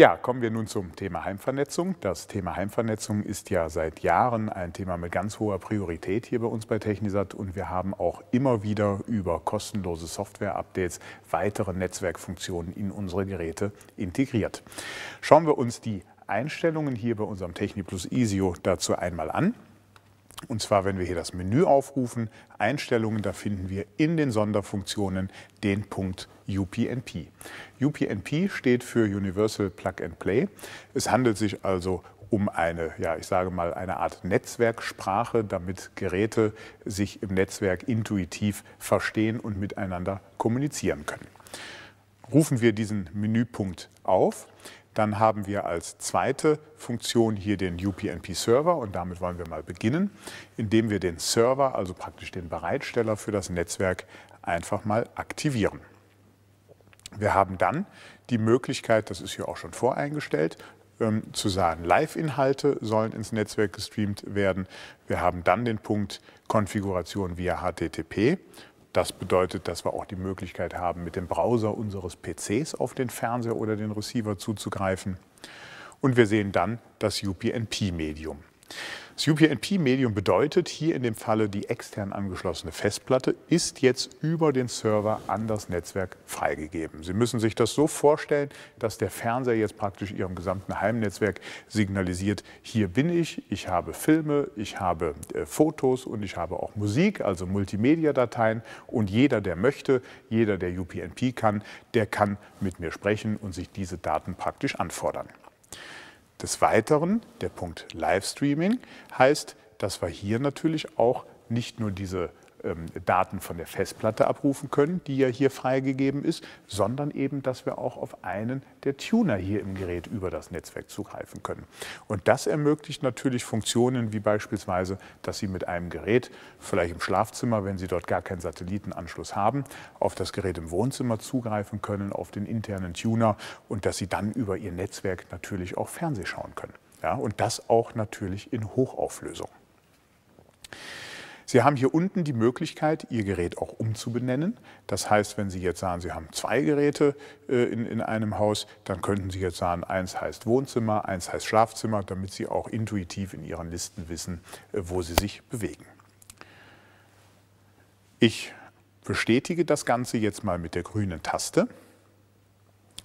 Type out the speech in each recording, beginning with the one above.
Ja, kommen wir nun zum Thema Heimvernetzung. Das Thema Heimvernetzung ist ja seit Jahren ein Thema mit ganz hoher Priorität hier bei uns bei Technisat und wir haben auch immer wieder über kostenlose Software-Updates weitere Netzwerkfunktionen in unsere Geräte integriert. Schauen wir uns die Einstellungen hier bei unserem TechniPlus Isio dazu einmal an. Und zwar, wenn wir hier das Menü aufrufen, Einstellungen, da finden wir in den Sonderfunktionen den Punkt UPnP. UPnP steht für Universal Plug and Play. Es handelt sich also um eine, ja, ich sage mal, eine Art Netzwerksprache, damit Geräte sich im Netzwerk intuitiv verstehen und miteinander kommunizieren können. Rufen wir diesen Menüpunkt auf. Dann haben wir als zweite Funktion hier den UPnP-Server und damit wollen wir mal beginnen, indem wir den Server, also praktisch den Bereitsteller für das Netzwerk, einfach mal aktivieren. Wir haben dann die Möglichkeit, das ist hier auch schon voreingestellt, ähm, zu sagen, Live-Inhalte sollen ins Netzwerk gestreamt werden. Wir haben dann den Punkt Konfiguration via HTTP das bedeutet, dass wir auch die Möglichkeit haben, mit dem Browser unseres PCs auf den Fernseher oder den Receiver zuzugreifen. Und wir sehen dann das UPnP-Medium. Das UPnP-Medium bedeutet hier in dem Falle, die extern angeschlossene Festplatte ist jetzt über den Server an das Netzwerk freigegeben. Sie müssen sich das so vorstellen, dass der Fernseher jetzt praktisch Ihrem gesamten Heimnetzwerk signalisiert, hier bin ich, ich habe Filme, ich habe äh, Fotos und ich habe auch Musik, also Multimedia-Dateien. Und jeder, der möchte, jeder, der UPnP kann, der kann mit mir sprechen und sich diese Daten praktisch anfordern. Des Weiteren, der Punkt Livestreaming heißt, dass wir hier natürlich auch nicht nur diese ähm, Daten von der Festplatte abrufen können, die ja hier freigegeben ist, sondern eben, dass wir auch auf einen der Tuner hier im Gerät über das Netzwerk zugreifen können. Und das ermöglicht natürlich Funktionen wie beispielsweise, dass Sie mit einem Gerät, vielleicht im Schlafzimmer, wenn Sie dort gar keinen Satellitenanschluss haben, auf das Gerät im Wohnzimmer zugreifen können, auf den internen Tuner und dass Sie dann über Ihr Netzwerk natürlich auch Fernseh schauen können. Ja, und das auch natürlich in Hochauflösung. Sie haben hier unten die Möglichkeit, Ihr Gerät auch umzubenennen. Das heißt, wenn Sie jetzt sagen, Sie haben zwei Geräte äh, in, in einem Haus, dann könnten Sie jetzt sagen, eins heißt Wohnzimmer, eins heißt Schlafzimmer, damit Sie auch intuitiv in Ihren Listen wissen, äh, wo Sie sich bewegen. Ich bestätige das Ganze jetzt mal mit der grünen Taste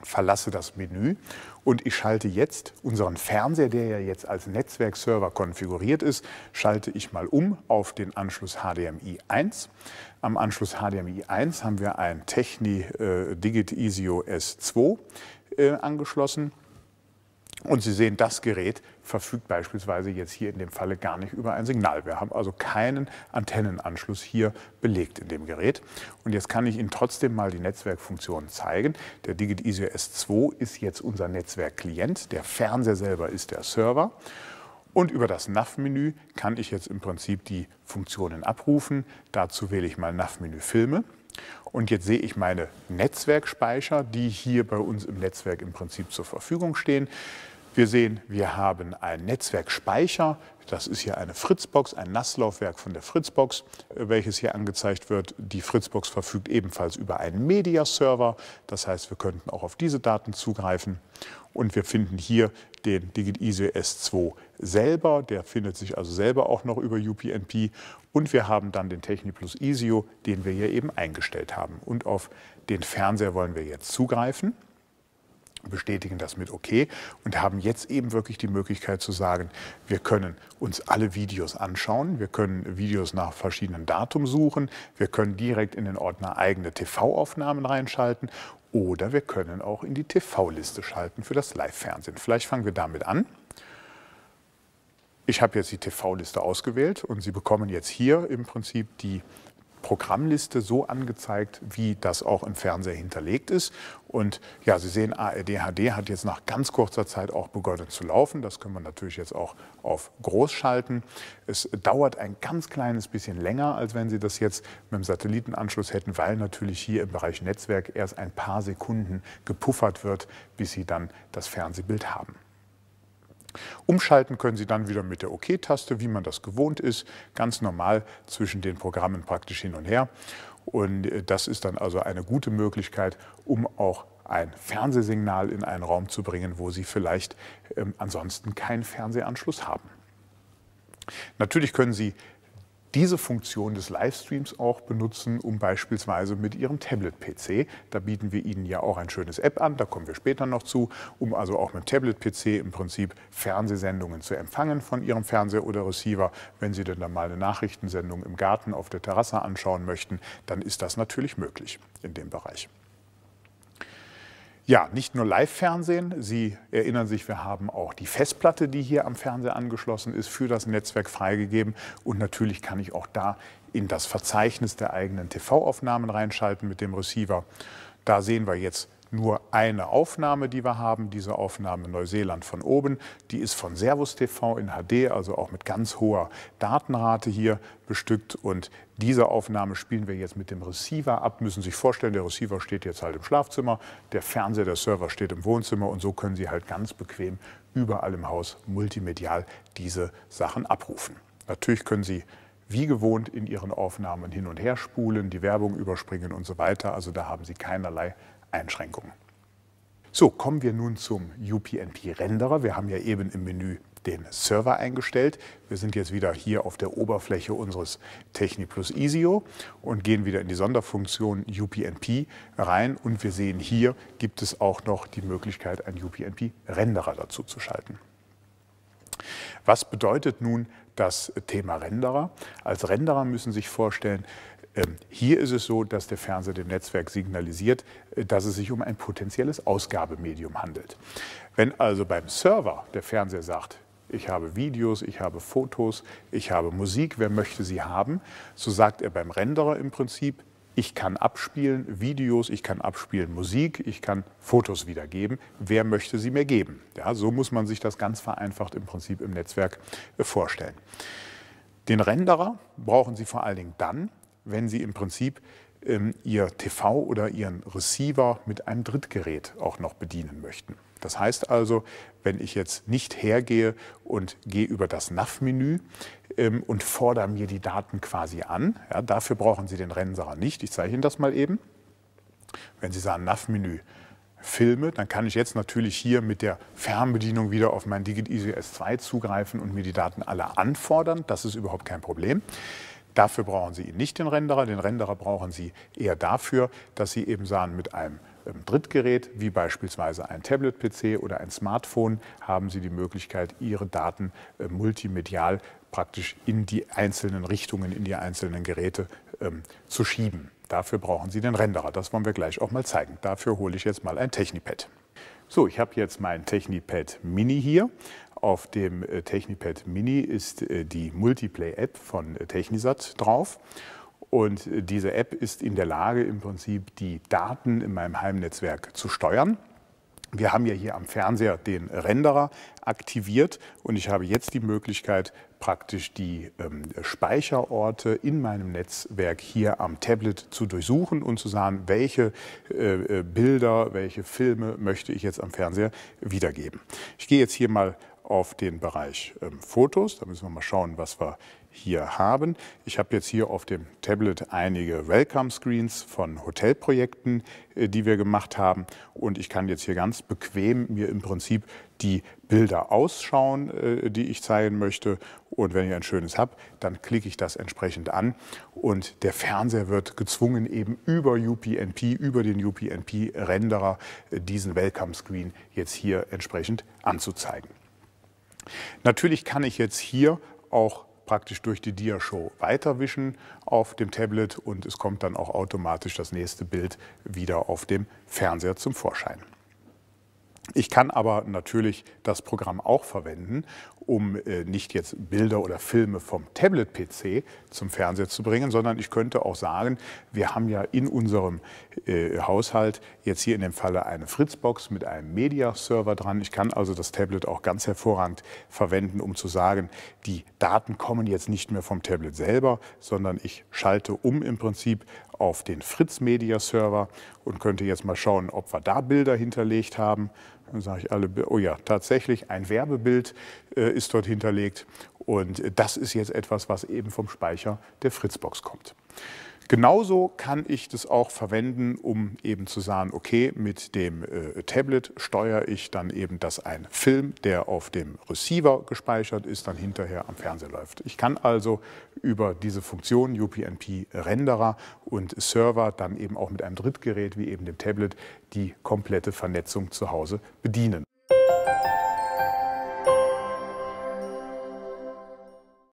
verlasse das Menü und ich schalte jetzt unseren Fernseher, der ja jetzt als Netzwerkserver konfiguriert ist, schalte ich mal um auf den Anschluss HDMI 1. Am Anschluss HDMI 1 haben wir ein Techni äh, Digit Easio S2 äh, angeschlossen. Und Sie sehen, das Gerät verfügt beispielsweise jetzt hier in dem Falle gar nicht über ein Signal. Wir haben also keinen Antennenanschluss hier belegt in dem Gerät. Und jetzt kann ich Ihnen trotzdem mal die Netzwerkfunktionen zeigen. Der Digit Easy S2 ist jetzt unser Netzwerkklient, der Fernseher selber ist der Server. Und über das NAV-Menü kann ich jetzt im Prinzip die Funktionen abrufen. Dazu wähle ich mal NAV-Menü Filme. Und jetzt sehe ich meine Netzwerkspeicher, die hier bei uns im Netzwerk im Prinzip zur Verfügung stehen. Wir sehen, wir haben einen Netzwerkspeicher. Das ist hier eine Fritzbox, ein Nasslaufwerk von der Fritzbox, welches hier angezeigt wird. Die Fritzbox verfügt ebenfalls über einen Media-Server. Das heißt, wir könnten auch auf diese Daten zugreifen. Und wir finden hier den DigitISO S2 selber. Der findet sich also selber auch noch über UPnP. Und wir haben dann den TechniPlus ISIO, den wir hier eben eingestellt haben. Und auf den Fernseher wollen wir jetzt zugreifen bestätigen das mit OK und haben jetzt eben wirklich die Möglichkeit zu sagen, wir können uns alle Videos anschauen, wir können Videos nach verschiedenen Datum suchen, wir können direkt in den Ordner eigene TV-Aufnahmen reinschalten oder wir können auch in die TV-Liste schalten für das Live-Fernsehen. Vielleicht fangen wir damit an. Ich habe jetzt die TV-Liste ausgewählt und Sie bekommen jetzt hier im Prinzip die Programmliste so angezeigt, wie das auch im Fernseher hinterlegt ist. Und ja, Sie sehen, ARD HD hat jetzt nach ganz kurzer Zeit auch begonnen zu laufen. Das können wir natürlich jetzt auch auf groß schalten. Es dauert ein ganz kleines bisschen länger, als wenn Sie das jetzt mit dem Satellitenanschluss hätten, weil natürlich hier im Bereich Netzwerk erst ein paar Sekunden gepuffert wird, bis Sie dann das Fernsehbild haben. Umschalten können Sie dann wieder mit der OK-Taste, OK wie man das gewohnt ist, ganz normal zwischen den Programmen praktisch hin und her. Und äh, das ist dann also eine gute Möglichkeit, um auch ein Fernsehsignal in einen Raum zu bringen, wo Sie vielleicht ähm, ansonsten keinen Fernsehanschluss haben. Natürlich können Sie diese Funktion des Livestreams auch benutzen, um beispielsweise mit Ihrem Tablet-PC, da bieten wir Ihnen ja auch ein schönes App an, da kommen wir später noch zu, um also auch mit Tablet-PC im Prinzip Fernsehsendungen zu empfangen von Ihrem Fernseher oder Receiver. Wenn Sie denn dann mal eine Nachrichtensendung im Garten auf der Terrasse anschauen möchten, dann ist das natürlich möglich in dem Bereich. Ja, nicht nur Live-Fernsehen. Sie erinnern sich, wir haben auch die Festplatte, die hier am Fernseher angeschlossen ist, für das Netzwerk freigegeben. Und natürlich kann ich auch da in das Verzeichnis der eigenen TV-Aufnahmen reinschalten mit dem Receiver. Da sehen wir jetzt nur eine Aufnahme, die wir haben, diese Aufnahme Neuseeland von oben, die ist von Servus TV in HD, also auch mit ganz hoher Datenrate hier bestückt und diese Aufnahme spielen wir jetzt mit dem Receiver ab. Müssen Sie sich vorstellen, der Receiver steht jetzt halt im Schlafzimmer, der Fernseher, der Server steht im Wohnzimmer und so können Sie halt ganz bequem überall im Haus multimedial diese Sachen abrufen. Natürlich können Sie wie gewohnt in Ihren Aufnahmen hin und her spulen, die Werbung überspringen und so weiter. Also da haben Sie keinerlei Einschränkungen. So, kommen wir nun zum UPnP-Renderer. Wir haben ja eben im Menü den Server eingestellt. Wir sind jetzt wieder hier auf der Oberfläche unseres Techni Plus Isio und gehen wieder in die Sonderfunktion UPnP rein und wir sehen hier gibt es auch noch die Möglichkeit, einen UPnP-Renderer dazu zu schalten. Was bedeutet nun das Thema Renderer? Als Renderer müssen Sie sich vorstellen, ähm, hier ist es so, dass der Fernseher dem Netzwerk signalisiert, äh, dass es sich um ein potenzielles Ausgabemedium handelt. Wenn also beim Server der Fernseher sagt, ich habe Videos, ich habe Fotos, ich habe Musik, wer möchte sie haben, so sagt er beim Renderer im Prinzip, ich kann abspielen Videos, ich kann abspielen Musik, ich kann Fotos wiedergeben. Wer möchte sie mir geben? Ja, so muss man sich das ganz vereinfacht im Prinzip im Netzwerk äh, vorstellen. Den Renderer brauchen Sie vor allen Dingen dann, wenn Sie im Prinzip ähm, Ihr TV oder Ihren Receiver mit einem Drittgerät auch noch bedienen möchten. Das heißt also, wenn ich jetzt nicht hergehe und gehe über das NAV-Menü ähm, und fordere mir die Daten quasi an, ja, dafür brauchen Sie den Renserer nicht, ich zeige Ihnen das mal eben. Wenn Sie sagen NAV-Menü, Filme, dann kann ich jetzt natürlich hier mit der Fernbedienung wieder auf mein DigitEasy S2 zugreifen und mir die Daten alle anfordern. Das ist überhaupt kein Problem. Dafür brauchen Sie nicht den Renderer. Den Renderer brauchen Sie eher dafür, dass Sie eben sagen, mit einem ähm, Drittgerät, wie beispielsweise ein Tablet-PC oder ein Smartphone, haben Sie die Möglichkeit, Ihre Daten äh, multimedial praktisch in die einzelnen Richtungen, in die einzelnen Geräte ähm, zu schieben. Dafür brauchen Sie den Renderer. Das wollen wir gleich auch mal zeigen. Dafür hole ich jetzt mal ein Technipad. So, ich habe jetzt mein Technipad Mini hier. Auf dem äh, Technipad Mini ist äh, die Multiplay-App von äh, Technisat drauf. Und diese App ist in der Lage, im Prinzip die Daten in meinem Heimnetzwerk zu steuern. Wir haben ja hier am Fernseher den Renderer aktiviert und ich habe jetzt die Möglichkeit, praktisch die ähm, Speicherorte in meinem Netzwerk hier am Tablet zu durchsuchen und zu sagen, welche äh, Bilder, welche Filme möchte ich jetzt am Fernseher wiedergeben. Ich gehe jetzt hier mal auf den Bereich ähm, Fotos. Da müssen wir mal schauen, was wir hier haben. Ich habe jetzt hier auf dem Tablet einige Welcome-Screens von Hotelprojekten, äh, die wir gemacht haben. Und ich kann jetzt hier ganz bequem mir im Prinzip die Bilder ausschauen, äh, die ich zeigen möchte. Und wenn ich ein schönes habe, dann klicke ich das entsprechend an. Und der Fernseher wird gezwungen, eben über UPnP, über den UPnP-Renderer, äh, diesen Welcome-Screen jetzt hier entsprechend anzuzeigen. Natürlich kann ich jetzt hier auch praktisch durch die Dia-Show weiterwischen auf dem Tablet und es kommt dann auch automatisch das nächste Bild wieder auf dem Fernseher zum Vorschein. Ich kann aber natürlich das Programm auch verwenden um äh, nicht jetzt Bilder oder Filme vom Tablet-PC zum Fernseher zu bringen, sondern ich könnte auch sagen, wir haben ja in unserem äh, Haushalt jetzt hier in dem Falle eine Fritzbox mit einem Media-Server dran. Ich kann also das Tablet auch ganz hervorragend verwenden, um zu sagen, die Daten kommen jetzt nicht mehr vom Tablet selber, sondern ich schalte um im Prinzip auf den Fritz Media Server und könnte jetzt mal schauen, ob wir da Bilder hinterlegt haben. Dann sage ich alle, oh ja, tatsächlich, ein Werbebild äh, ist dort hinterlegt. Und das ist jetzt etwas, was eben vom Speicher der Fritzbox kommt. Genauso kann ich das auch verwenden, um eben zu sagen, okay, mit dem äh, Tablet steuere ich dann eben, dass ein Film, der auf dem Receiver gespeichert ist, dann hinterher am Fernseher läuft. Ich kann also über diese Funktion UPnP Renderer und Server dann eben auch mit einem Drittgerät wie eben dem Tablet die komplette Vernetzung zu Hause bedienen.